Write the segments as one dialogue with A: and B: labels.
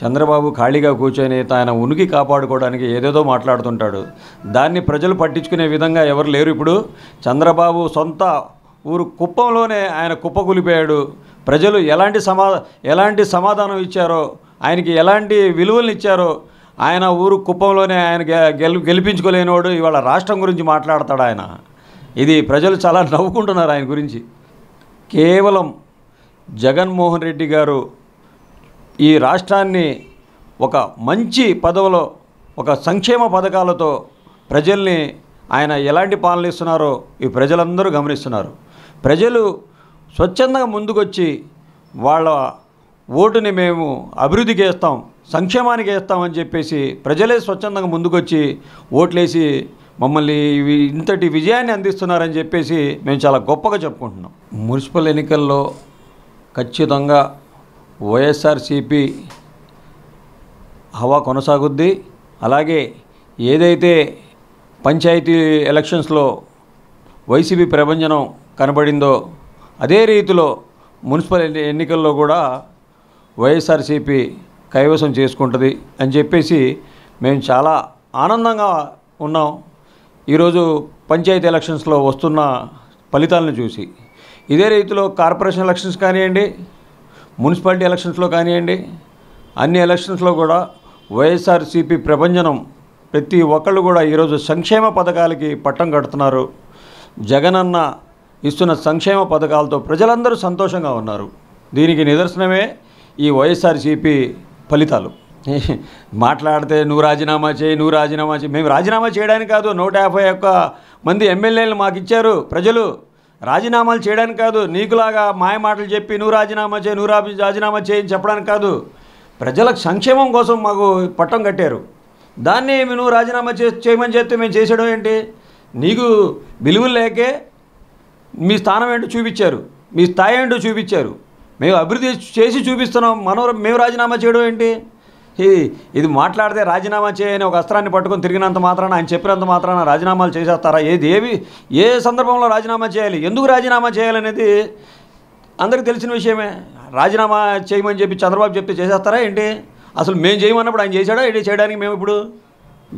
A: చంద్రబాబు ఖాళీగా కూర్చొని తన ఉనికి కాపాడుకోవడానికి ఏదేదో మాట్లాడుతుంటాడు దాన్ని ప్రజలు పట్టించుకునే విధంగా ఎవరు లేరు ఇప్పుడు చంద్రబాబు సొంత ఊరు కుప్పంలోనే ఆయన కూలిపోయాడు ప్రజలు ఎలాంటి సమా ఎలాంటి సమాధానం ఇచ్చారో ఆయనకి ఎలాంటి విలువలను ఇచ్చారో ఆయన ఊరు కుప్పంలోనే ఆయన గెల్ గెలిపించుకోలేనివాడు ఇవాళ రాష్ట్రం గురించి మాట్లాడతాడు ఆయన ఇది ప్రజలు చాలా నవ్వుకుంటున్నారు ఆయన గురించి కేవలం జగన్మోహన్ రెడ్డి గారు ఈ రాష్ట్రాన్ని ఒక మంచి పదవిలో ఒక సంక్షేమ పథకాలతో ప్రజల్ని ఆయన ఎలాంటి పాలన ఇస్తున్నారో ఈ ప్రజలందరూ గమనిస్తున్నారు ప్రజలు స్వచ్ఛందంగా ముందుకొచ్చి వాళ్ళ ఓటుని మేము అభివృద్ధికి వేస్తాం సంక్షేమానికి వేస్తామని చెప్పేసి ప్రజలే స్వచ్ఛందంగా ముందుకొచ్చి ఓట్లేసి మమ్మల్ని ఇంతటి విజయాన్ని అందిస్తున్నారని చెప్పేసి మేము చాలా గొప్పగా చెప్పుకుంటున్నాం మున్సిపల్ ఎన్నికల్లో ఖచ్చితంగా వైఎస్ఆర్సిపి హవా కొనసాగుద్ది అలాగే ఏదైతే పంచాయతీ ఎలక్షన్స్లో వైసీపీ ప్రభంజనం కనబడిందో అదే రీతిలో మున్సిపల్ ఎన్నికల్లో కూడా వైఎస్ఆర్సీపీ కైవసం చేసుకుంటుంది అని చెప్పేసి మేము చాలా ఆనందంగా ఉన్నాం ఈరోజు పంచాయతీ ఎలక్షన్స్లో వస్తున్న ఫలితాలను చూసి ఇదే రీతిలో కార్పొరేషన్ ఎలక్షన్స్ కానివ్వండి మున్సిపాలిటీ ఎలక్షన్స్లో కానివ్వండి అన్ని ఎలక్షన్స్లో కూడా వైఎస్ఆర్సీపీ ప్రభంజనం ప్రతి ఒక్కళ్ళు కూడా ఈరోజు సంక్షేమ పథకాలకి పట్టం కడుతున్నారు జగనన్న ఇస్తున్న సంక్షేమ పథకాలతో ప్రజలందరూ సంతోషంగా ఉన్నారు దీనికి నిదర్శనమే ఈ వైఎస్ఆర్సీపీ ఫలితాలు మాట్లాడితే నువ్వు రాజీనామా చేయి నువ్వు రాజీనామా చేయి మేము రాజీనామా చేయడానికి కాదు నూట యాభై ఒక్క మంది ఎమ్మెల్యేలు మాకు ఇచ్చారు ప్రజలు రాజీనామాలు చేయడానికి కాదు నీకులాగా మాయమాటలు చెప్పి నువ్వు రాజీనామా చేయి నువ్వు రాజీనామా చేయని చెప్పడానికి కాదు ప్రజలకు సంక్షేమం కోసం మాకు పట్టం కట్టారు దాన్ని నువ్వు రాజీనామా చే చేయమని చెప్తే మేము చేసేయడం ఏంటి నీకు విలువలు లేకే మీ స్థానం ఏంటో చూపించారు మీ స్థాయి ఏంటో చూపించారు మేము అభివృద్ధి చేసి చూపిస్తున్నాం మనం మేము రాజీనామా చేయడం ఏంటి ఇది మాట్లాడితే రాజీనామా చేయని ఒక అస్త్రాన్ని పట్టుకొని తిరిగినంత మాత్రాన ఆయన చెప్పినంత మాత్రాన రాజీనామాలు చేసేస్తారా ఏది ఏవి ఏ సందర్భంలో రాజీనామా చేయాలి ఎందుకు రాజీనామా చేయాలనేది అందరికీ తెలిసిన విషయమే రాజీనామా చేయమని చెప్పి చంద్రబాబు చెప్తే చేసేస్తారా ఏంటి అసలు మేము చేయమన్నప్పుడు ఆయన చేశాడా ఏంటి చేయడానికి మేము ఇప్పుడు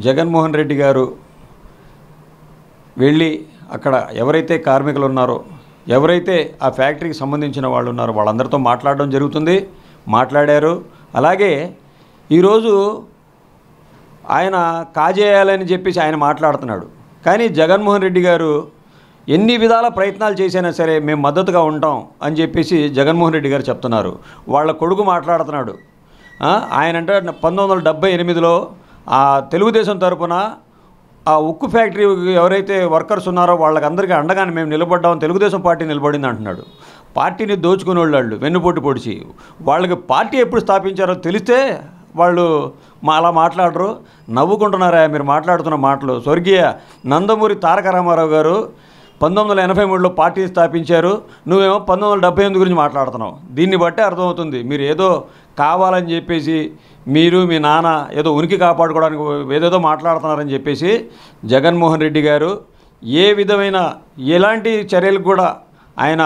A: జగన్మోహన్ రెడ్డి గారు వెళ్ళి అక్కడ ఎవరైతే కార్మికులు ఉన్నారో ఎవరైతే ఆ ఫ్యాక్టరీకి సంబంధించిన వాళ్ళు ఉన్నారో వాళ్ళందరితో మాట్లాడడం జరుగుతుంది మాట్లాడారు అలాగే ఈరోజు ఆయన కాజేయాలని చెప్పేసి ఆయన మాట్లాడుతున్నాడు కానీ జగన్మోహన్ రెడ్డి గారు ఎన్ని విధాల ప్రయత్నాలు చేసినా సరే మేము మద్దతుగా ఉంటాం అని చెప్పేసి జగన్మోహన్ రెడ్డి గారు చెప్తున్నారు వాళ్ళ కొడుకు మాట్లాడుతున్నాడు ఆయన అంటే పంతొమ్మిది వందల డెబ్బై ఎనిమిదిలో ఆ తెలుగుదేశం తరపున ఆ ఉక్కు ఫ్యాక్టరీ ఎవరైతే వర్కర్స్ ఉన్నారో వాళ్ళకందరికీ అండగానే మేము నిలబడ్డాం తెలుగుదేశం పార్టీ నిలబడింది అంటున్నాడు పార్టీని దోచుకునే వాళ్ళు వెన్నుపోటు పొడిచి వాళ్ళకి పార్టీ ఎప్పుడు స్థాపించారో తెలిస్తే వాళ్ళు మా అలా మాట్లాడరు నవ్వుకుంటున్నారా మీరు మాట్లాడుతున్న మాటలు స్వర్గీయ నందమూరి తారక రామారావు గారు పంతొమ్మిది వందల ఎనభై మూడులో పార్టీ స్థాపించారు నువ్వేమో పంతొమ్మిది వందల డెబ్బై ఎనిమిది గురించి మాట్లాడుతున్నావు దీన్ని బట్టే అర్థమవుతుంది మీరు ఏదో కావాలని చెప్పేసి మీరు మీ నాన్న ఏదో ఉనికి కాపాడుకోవడానికి ఏదేదో మాట్లాడుతున్నారని చెప్పేసి జగన్మోహన్ రెడ్డి గారు ఏ విధమైన ఎలాంటి చర్యలు కూడా ఆయన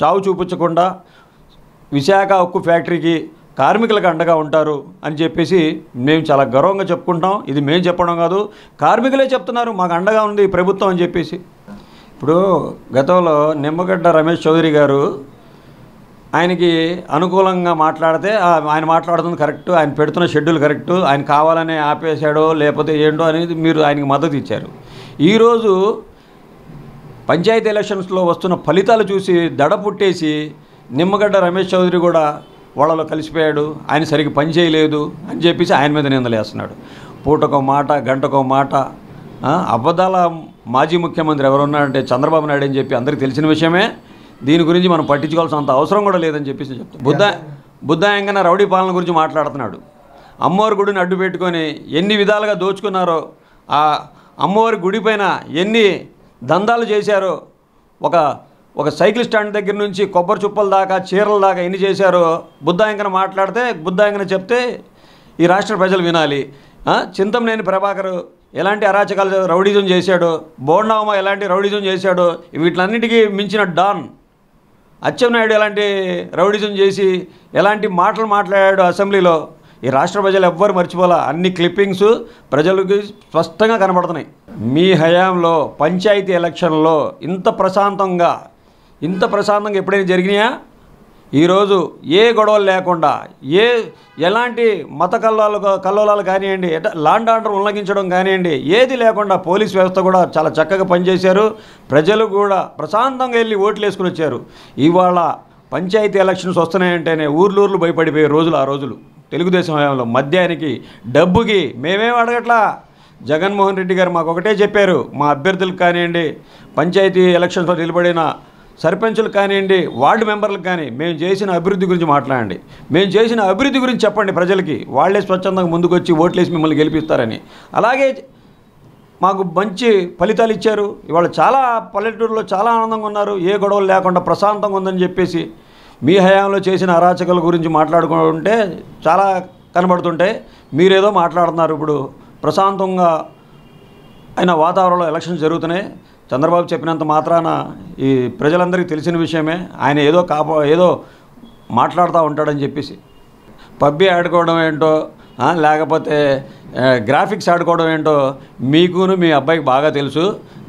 A: చావు చూపించకుండా విశాఖ ఉక్కు ఫ్యాక్టరీకి కార్మికులకు అండగా ఉంటారు అని చెప్పేసి మేము చాలా గర్వంగా చెప్పుకుంటాం ఇది మేము చెప్పడం కాదు కార్మికులే చెప్తున్నారు మాకు అండగా ఉంది ప్రభుత్వం అని చెప్పేసి ఇప్పుడు గతంలో నిమ్మగడ్డ రమేష్ చౌదరి గారు ఆయనకి అనుకూలంగా మాట్లాడితే ఆయన మాట్లాడుతుంది కరెక్ట్ ఆయన పెడుతున్న షెడ్యూల్ కరెక్ట్ ఆయన కావాలని ఆపేశాడో లేకపోతే ఏంటో అనేది మీరు ఆయనకి మద్దతు ఇచ్చారు ఈరోజు పంచాయతీ ఎలక్షన్స్లో వస్తున్న ఫలితాలు చూసి దడ పుట్టేసి నిమ్మగడ్డ రమేష్ చౌదరి కూడా వాళ్ళలో కలిసిపోయాడు ఆయన సరిగ్గా పని చేయలేదు అని చెప్పేసి ఆయన మీద నిందలేస్తున్నాడు పూటకో మాట గంటకో మాట అబద్ధాల మాజీ ముఖ్యమంత్రి ఎవరున్నారంటే చంద్రబాబు నాయుడు అని చెప్పి అందరికీ తెలిసిన విషయమే దీని గురించి మనం పట్టించుకోవాల్సినంత అవసరం కూడా లేదని చెప్పేసి చెప్తాను బుద్ధ బుద్ధాయంగా రౌడీ పాలన గురించి మాట్లాడుతున్నాడు అమ్మవారి గుడిని అడ్డు పెట్టుకొని ఎన్ని విధాలుగా దోచుకున్నారో ఆ అమ్మవారి గుడి పైన ఎన్ని దందాలు చేశారో ఒక ఒక సైకిల్ స్టాండ్ దగ్గర నుంచి కొబ్బరి చుప్పల దాకా చీరల దాకా ఎన్ని చేశారో బుద్ధాయంకన మాట్లాడితే బుద్ధాయంకన చెప్తే ఈ రాష్ట్ర ప్రజలు వినాలి చింతమనేని ప్రభాకర్ ఎలాంటి అరాచకాలు రౌడీజం చేశాడు బోర్నామ ఎలాంటి రౌడీజం చేశాడు వీటిలన్నిటికీ మించిన డాన్ అచ్చెన్నాయుడు ఎలాంటి రౌడీజం చేసి ఎలాంటి మాటలు మాట్లాడాడు అసెంబ్లీలో ఈ రాష్ట్ర ప్రజలు ఎవ్వరు మర్చిపోలే అన్ని క్లిప్పింగ్స్ ప్రజలకి స్పష్టంగా కనబడుతున్నాయి మీ హయాంలో పంచాయతీ ఎలక్షన్లో ఇంత ప్రశాంతంగా ఇంత ప్రశాంతంగా ఎప్పుడైనా జరిగినాయా ఈరోజు ఏ గొడవలు లేకుండా ఏ ఎలాంటి మత కల్లోలు కల్లోలాలు కానివ్వండి లాండ్ ఆర్డర్ ఉల్లంఘించడం కానివ్వండి ఏది లేకుండా పోలీస్ వ్యవస్థ కూడా చాలా చక్కగా పనిచేశారు ప్రజలు కూడా ప్రశాంతంగా వెళ్ళి ఓట్లు వేసుకుని వచ్చారు ఇవాళ పంచాయతీ ఎలక్షన్స్ వస్తున్నాయంటేనే ఊర్లూర్లు భయపడిపోయే రోజులు ఆ రోజులు తెలుగుదేశం హయాంలో మద్యానికి డబ్బుకి మేమేం అడగట్లా జగన్మోహన్ రెడ్డి గారు మాకు ఒకటే చెప్పారు మా అభ్యర్థులకు కానివ్వండి పంచాయతీ ఎలక్షన్స్లో నిలబడిన సర్పంచులు కానివ్వండి వార్డు మెంబర్లకు కానీ మేము చేసిన అభివృద్ధి గురించి మాట్లాడండి మేము చేసిన అభివృద్ధి గురించి చెప్పండి ప్రజలకి వాళ్ళే స్వచ్ఛందంగా ముందుకొచ్చి ఓట్లేసి మిమ్మల్ని గెలిపిస్తారని అలాగే మాకు మంచి ఫలితాలు ఇచ్చారు ఇవాళ చాలా పల్లెటూరులో చాలా ఆనందంగా ఉన్నారు ఏ గొడవలు లేకుండా ప్రశాంతంగా ఉందని చెప్పేసి మీ హయాంలో చేసిన అరాచకాల గురించి మాట్లాడుకుంటే చాలా కనబడుతుంటే మీరేదో మాట్లాడుతున్నారు ఇప్పుడు ప్రశాంతంగా అయిన వాతావరణంలో ఎలక్షన్స్ జరుగుతున్నాయి చంద్రబాబు చెప్పినంత మాత్రాన ఈ ప్రజలందరికీ తెలిసిన విషయమే ఆయన ఏదో కాపా ఏదో మాట్లాడుతూ ఉంటాడని చెప్పేసి పబ్బి ఆడుకోవడం ఏంటో లేకపోతే గ్రాఫిక్స్ ఆడుకోవడం ఏంటో మీకును మీ అబ్బాయికి బాగా తెలుసు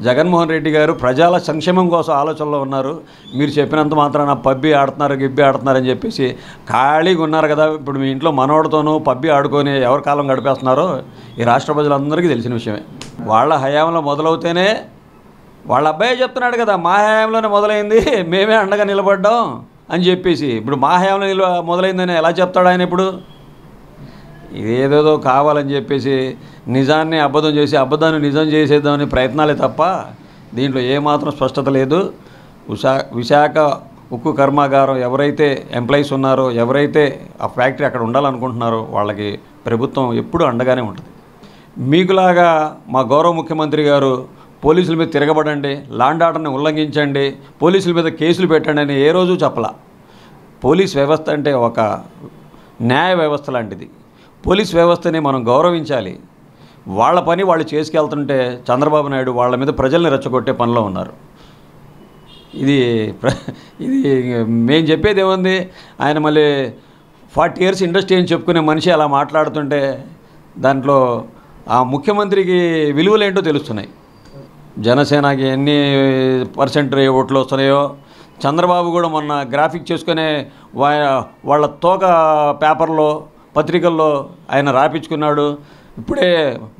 A: జగన్మోహన్ రెడ్డి గారు ప్రజల సంక్షేమం కోసం ఆలోచనలో ఉన్నారు మీరు చెప్పినంత మాత్రాన పబ్బి ఆడుతున్నారు గిబ్బి ఆడుతున్నారని చెప్పేసి ఖాళీగా ఉన్నారు కదా ఇప్పుడు మీ ఇంట్లో మనోడితోనూ పబ్బి ఆడుకొని ఎవరి కాలం గడిపేస్తున్నారో ఈ రాష్ట్ర ప్రజలందరికీ తెలిసిన విషయమే వాళ్ళ హయాంలో మొదలవుతేనే వాళ్ళ అబ్బాయే చెప్తున్నాడు కదా మా హయాంలోనే మొదలైంది మేమే అండగా నిలబడ్డాం అని చెప్పేసి ఇప్పుడు మా హయాంలో మొదలైందని ఎలా చెప్తాడు ఆయన ఇప్పుడు ఇదేదేదో కావాలని చెప్పేసి నిజాన్ని అబద్ధం చేసి అబద్ధాన్ని నిజం చేసేద్దామని ప్రయత్నాలే తప్ప దీంట్లో ఏమాత్రం స్పష్టత లేదు విశాఖ ఉక్కు కర్మాగారం ఎవరైతే ఎంప్లాయీస్ ఉన్నారో ఎవరైతే ఆ ఫ్యాక్టరీ అక్కడ ఉండాలనుకుంటున్నారో వాళ్ళకి ప్రభుత్వం ఎప్పుడూ అండగానే ఉంటుంది మీకులాగా మా గౌరవ ముఖ్యమంత్రి గారు పోలీసుల మీద తిరగబడండి లాండ్ ఆర్డర్ని ఉల్లంఘించండి పోలీసుల మీద కేసులు పెట్టండి అని ఏ రోజు చెప్పలా పోలీస్ వ్యవస్థ అంటే ఒక న్యాయ వ్యవస్థ లాంటిది పోలీస్ వ్యవస్థని మనం గౌరవించాలి వాళ్ళ పని వాళ్ళు చేసుకెళ్తుంటే చంద్రబాబు నాయుడు వాళ్ళ మీద ప్రజల్ని రెచ్చగొట్టే పనిలో ఉన్నారు ఇది ఇది మేము చెప్పేది ఏముంది ఆయన మళ్ళీ ఫార్టీ ఇయర్స్ ఇండస్ట్రీ అని చెప్పుకునే మనిషి అలా మాట్లాడుతుంటే దాంట్లో ఆ ముఖ్యమంత్రికి విలువలేంటో తెలుస్తున్నాయి జనసేనకి ఎన్ని పర్సెంట్ ఓట్లు వస్తున్నాయో చంద్రబాబు కూడా మొన్న గ్రాఫిక్ చేసుకునే వాళ్ళ తోక పేపర్లో పత్రికల్లో ఆయన రాపించుకున్నాడు ఇప్పుడే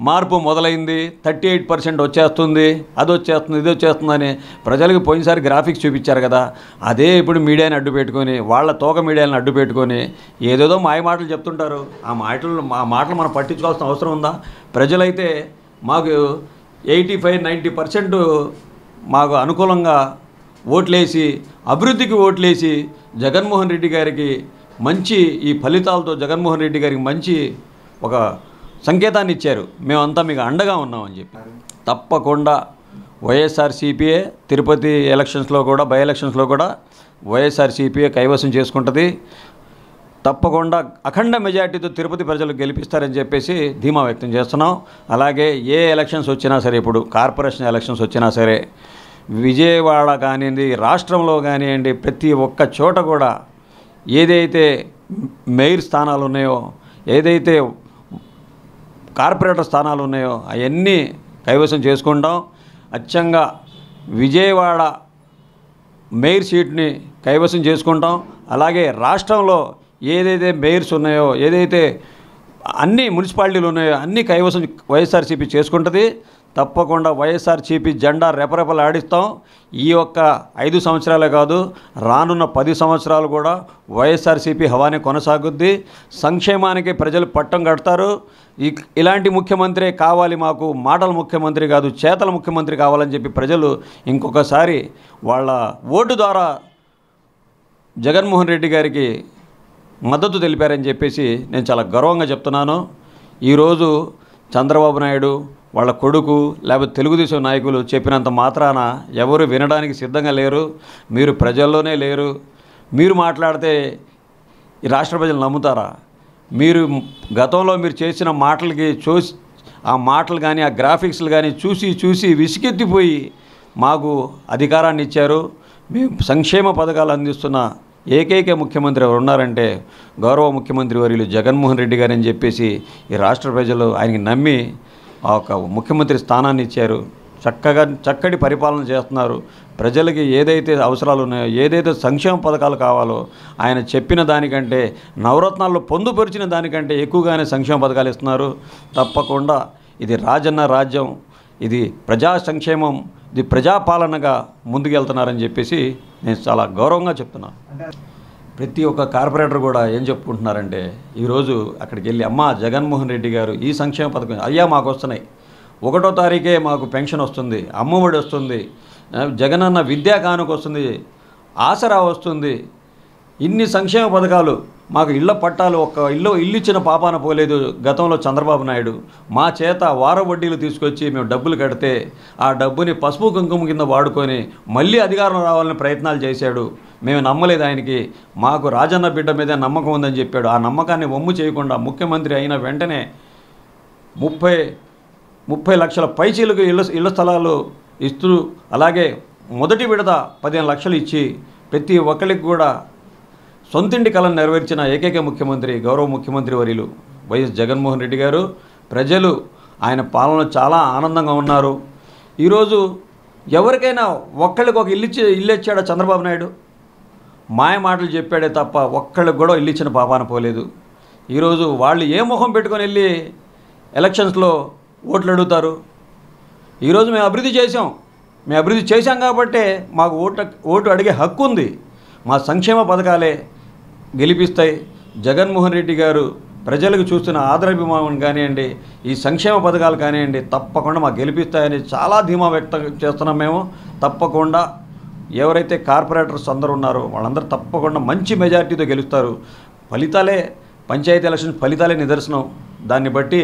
A: మార్పు మొదలైంది థర్టీ ఎయిట్ పర్సెంట్ వచ్చేస్తుంది అది వచ్చేస్తుంది ఇది వచ్చేస్తుందని ప్రజలకు పోయినసారి గ్రాఫిక్స్ చూపించారు కదా అదే ఇప్పుడు మీడియాని అడ్డు పెట్టుకొని వాళ్ళ తోక మీడియాని అడ్డు పెట్టుకొని ఏదేదో మాయ మాటలు చెప్తుంటారు ఆ మాటలు మా మాటలు మనం పట్టించుకోవాల్సిన అవసరం ఉందా ప్రజలైతే మాకు ఎయిటీ ఫైవ్ నైంటీ పర్సెంట్ మాకు అనుకూలంగా ఓట్లేసి అభివృద్ధికి ఓట్లేసి జగన్మోహన్ రెడ్డి గారికి మంచి ఈ ఫలితాలతో జగన్మోహన్ రెడ్డి గారికి మంచి ఒక సంకేతాన్ని ఇచ్చారు మేమంతా మీకు అండగా ఉన్నామని చెప్పి తప్పకుండా వైఎస్ఆర్ సిపిఏ తిరుపతి ఎలక్షన్స్లో కూడా బై ఎలక్షన్స్లో కూడా వైఎస్ఆర్ సిపిఏ కైవసం చేసుకుంటుంది తప్పకుండా అఖండ మెజార్టీతో తిరుపతి ప్రజలు గెలిపిస్తారని చెప్పేసి ధీమా వ్యక్తం చేస్తున్నాం అలాగే ఏ ఎలక్షన్స్ వచ్చినా సరే ఇప్పుడు కార్పొరేషన్ ఎలక్షన్స్ వచ్చినా సరే విజయవాడ కానివ్వండి రాష్ట్రంలో కానివ్వండి ప్రతి ఒక్క చోట కూడా ఏదైతే మేయర్ స్థానాలు ఉన్నాయో ఏదైతే కార్పొరేటర్ స్థానాలు ఉన్నాయో అవన్నీ కైవసం చేసుకుంటాం అచ్చంగా విజయవాడ మేయర్ సీట్ని కైవసం చేసుకుంటాం అలాగే రాష్ట్రంలో ఏదైతే మేయర్స్ ఉన్నాయో ఏదైతే అన్ని మున్సిపాలిటీలు ఉన్నాయో అన్ని కైవసం వైఎస్ఆర్సీపీ చేసుకుంటుంది తప్పకుండా వైఎస్ఆర్సీపీ జెండా రెపరెపలు ఆడిస్తాం ఈ యొక్క ఐదు సంవత్సరాలే కాదు రానున్న పది సంవత్సరాలు కూడా వైఎస్ఆర్సీపీ హవానే కొనసాగుద్ది సంక్షేమానికి ప్రజలు పట్టం కడతారు ఇలాంటి ముఖ్యమంత్రి కావాలి మాకు మాటల ముఖ్యమంత్రి కాదు చేతల ముఖ్యమంత్రి కావాలని చెప్పి ప్రజలు ఇంకొకసారి వాళ్ళ ఓటు ద్వారా జగన్మోహన్ రెడ్డి గారికి మద్దతు తెలిపారని చెప్పేసి నేను చాలా గర్వంగా చెప్తున్నాను ఈరోజు చంద్రబాబు నాయుడు వాళ్ళ కొడుకు లేకపోతే తెలుగుదేశం నాయకులు చెప్పినంత మాత్రాన ఎవరు వినడానికి సిద్ధంగా లేరు మీరు ప్రజల్లోనే లేరు మీరు మాట్లాడితే ఈ రాష్ట్ర ప్రజలు నమ్ముతారా మీరు గతంలో మీరు చేసిన మాటలకి చూసి ఆ మాటలు కానీ ఆ గ్రాఫిక్స్లు కానీ చూసి చూసి విసిగెత్తిపోయి మాకు అధికారాన్ని ఇచ్చారు మేము సంక్షేమ పథకాలు అందిస్తున్న ఏకైక ముఖ్యమంత్రి ఎవరు ఉన్నారంటే గౌరవ ముఖ్యమంత్రి వర్యులు జగన్మోహన్ రెడ్డి గారని చెప్పేసి ఈ రాష్ట్ర ప్రజలు ఆయనకి నమ్మి ఆ ఒక ముఖ్యమంత్రి స్థానాన్ని ఇచ్చారు చక్కగా చక్కటి పరిపాలన చేస్తున్నారు ప్రజలకి ఏదైతే అవసరాలు ఉన్నాయో ఏదైతే సంక్షేమ పథకాలు కావాలో ఆయన చెప్పిన దానికంటే నవరత్నాల్లో పొందుపరిచిన దానికంటే ఎక్కువగానే సంక్షేమ పథకాలు ఇస్తున్నారు తప్పకుండా ఇది రాజన్న రాజ్యం ఇది ప్రజా సంక్షేమం ఇది ప్రజాపాలనగా ముందుకెళ్తున్నారని చెప్పేసి నేను చాలా గౌరవంగా చెప్తున్నాను ప్రతి ఒక్క కార్పొరేటర్ కూడా ఏం చెప్పుకుంటున్నారంటే ఈరోజు అక్కడికి వెళ్ళి అమ్మ జగన్మోహన్ రెడ్డి గారు ఈ సంక్షేమ పథకం అయ్యా మాకు వస్తున్నాయి ఒకటో తారీఖే మాకు పెన్షన్ వస్తుంది అమ్మఒడి వస్తుంది జగనన్న విద్యా కానుక వస్తుంది ఆసరా వస్తుంది ఇన్ని సంక్షేమ పథకాలు మాకు ఇళ్ల పట్టాలు ఒక్క ఇల్లు ఇల్లు ఇచ్చిన పాపాన పోలేదు గతంలో చంద్రబాబు నాయుడు మా చేత వార వడ్డీలు తీసుకొచ్చి మేము డబ్బులు కడితే ఆ డబ్బుని పసుపు కుంకుమ కింద వాడుకొని మళ్ళీ అధికారం రావాలని ప్రయత్నాలు చేశాడు మేము నమ్మలేదు ఆయనకి మాకు రాజన్న బిడ్డ మీదే నమ్మకం ఉందని చెప్పాడు ఆ నమ్మకాన్ని వమ్ము చేయకుండా ముఖ్యమంత్రి అయిన వెంటనే ముప్పై ముప్పై లక్షల పైచీలకు ఇళ్ళ ఇళ్ల స్థలాలు ఇస్తూ అలాగే మొదటి విడత పదిహేను లక్షలు ఇచ్చి ప్రతి ఒక్కరికి కూడా సొంతింటి కళను నెరవేర్చిన ఏకైక ముఖ్యమంత్రి గౌరవ ముఖ్యమంత్రి వర్యులు వైఎస్ జగన్మోహన్ రెడ్డి గారు ప్రజలు ఆయన పాలనలో చాలా ఆనందంగా ఉన్నారు ఈరోజు ఎవరికైనా ఒక్కళ్ళకి ఒక ఇల్లు ఇల్లు ఇచ్చాడా చంద్రబాబు నాయుడు మాయ మాటలు చెప్పాడే తప్ప ఒక్కళ్ళకి కూడా ఇల్లు ఇచ్చిన పాపాన పోలేదు ఈరోజు వాళ్ళు ఏ మొహం పెట్టుకొని వెళ్ళి ఎలక్షన్స్లో ఓట్లు అడుగుతారు ఈరోజు మేము అభివృద్ధి చేసాం మేము అభివృద్ధి చేశాం కాబట్టే మాకు ఓటు ఓటు అడిగే హక్కు ఉంది మా సంక్షేమ పథకాలే గెలిపిస్తాయి జగన్మోహన్ రెడ్డి గారు ప్రజలకు చూస్తున్న ఆదరాభిమానం కానివ్వండి ఈ సంక్షేమ పథకాలు కానివ్వండి తప్పకుండా మాకు గెలిపిస్తాయని చాలా ధీమా వ్యక్తం చేస్తున్నాం మేము తప్పకుండా ఎవరైతే కార్పొరేటర్స్ అందరూ ఉన్నారో వాళ్ళందరూ తప్పకుండా మంచి మెజార్టీతో గెలుస్తారు ఫలితాలే పంచాయతీ ఎలక్షన్ ఫలితాలే నిదర్శనం దాన్ని బట్టి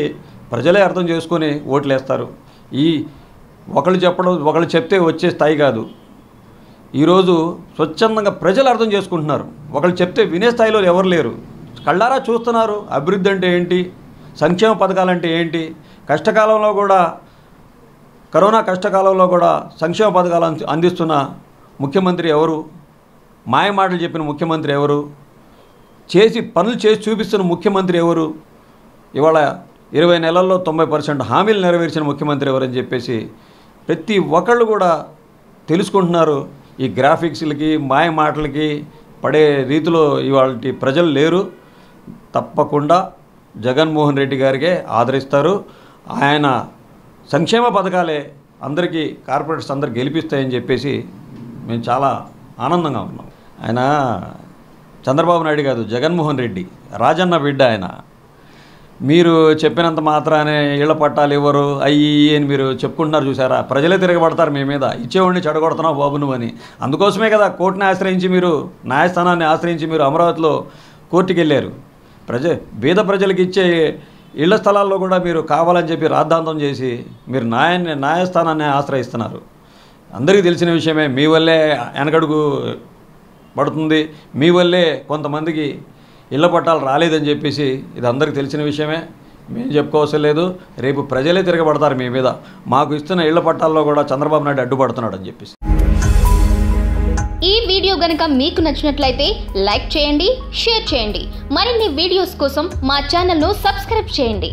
A: ప్రజలే అర్థం చేసుకొని ఓట్లేస్తారు ఈ ఒకళ్ళు చెప్పడం ఒకళ్ళు చెప్తే వచ్చే స్థాయి కాదు ఈరోజు స్వచ్ఛందంగా ప్రజలు అర్థం చేసుకుంటున్నారు ఒకళ్ళు చెప్తే వినే స్థాయిలో ఎవరు లేరు కళ్ళారా చూస్తున్నారు అభివృద్ధి అంటే ఏంటి సంక్షేమ పథకాలు అంటే ఏంటి కష్టకాలంలో కూడా కరోనా కష్టకాలంలో కూడా సంక్షేమ పథకాలు అందిస్తున్న ముఖ్యమంత్రి ఎవరు మాయమాటలు చెప్పిన ముఖ్యమంత్రి ఎవరు చేసి పనులు చేసి చూపిస్తున్న ముఖ్యమంత్రి ఎవరు ఇవాళ ఇరవై నెలల్లో తొంభై పర్సెంట్ హామీలు నెరవేర్చిన ముఖ్యమంత్రి ఎవరని చెప్పేసి ప్రతి ఒక్కళ్ళు కూడా తెలుసుకుంటున్నారు ఈ గ్రాఫిక్స్లకి మాయ మాటలకి పడే రీతిలో ఇవాళ ప్రజలు లేరు తప్పకుండా జగన్మోహన్ రెడ్డి గారికే ఆదరిస్తారు ఆయన సంక్షేమ పథకాలే అందరికీ కార్పొరేటర్స్ అందరు గెలిపిస్తాయని చెప్పేసి మేము చాలా ఆనందంగా ఉన్నాం ఆయన చంద్రబాబు నాయుడు కాదు జగన్మోహన్ రెడ్డి రాజన్న బిడ్డ ఆయన మీరు చెప్పినంత మాత్రానే ఇళ్ల పట్టాలు ఇవ్వరు అయ్యి అని మీరు చెప్పుకుంటున్నారు చూసారా ప్రజలే తిరగబడతారు మీ మీద ఇచ్చేవాడిని చెడగొడుతున్నావు బాబు అని అందుకోసమే కదా కోర్టుని ఆశ్రయించి మీరు న్యాయస్థానాన్ని ఆశ్రయించి మీరు అమరావతిలో కోర్టుకి వెళ్ళారు ప్రజ బీద ప్రజలకు ఇచ్చే ఇళ్ల స్థలాల్లో కూడా మీరు కావాలని చెప్పి రాద్ధాంతం చేసి మీరు న్యాయాన్ని న్యాయస్థానాన్ని ఆశ్రయిస్తున్నారు అందరికీ తెలిసిన విషయమే మీ వల్లే వెనకడుగు పడుతుంది మీ వల్లే కొంతమందికి ఇళ్ల పట్టాలు రాలేదని చెప్పేసి ఇది అందరికీ తెలిసిన విషయమే మేము చెప్పుకోవసరం లేదు రేపు ప్రజలే తిరగబడతారు మీ మీద మాకు ఇస్తున్న ఇళ్ల పట్టాల్లో కూడా చంద్రబాబు నాయుడు అడ్డుపడుతున్నాడు అని చెప్పేసి ఈ వీడియో గనక మీకు నచ్చినట్లయితే లైక్ చేయండి షేర్ చేయండి మరిన్ని వీడియోస్ కోసం మా ఛానల్ను సబ్స్క్రైబ్ చేయండి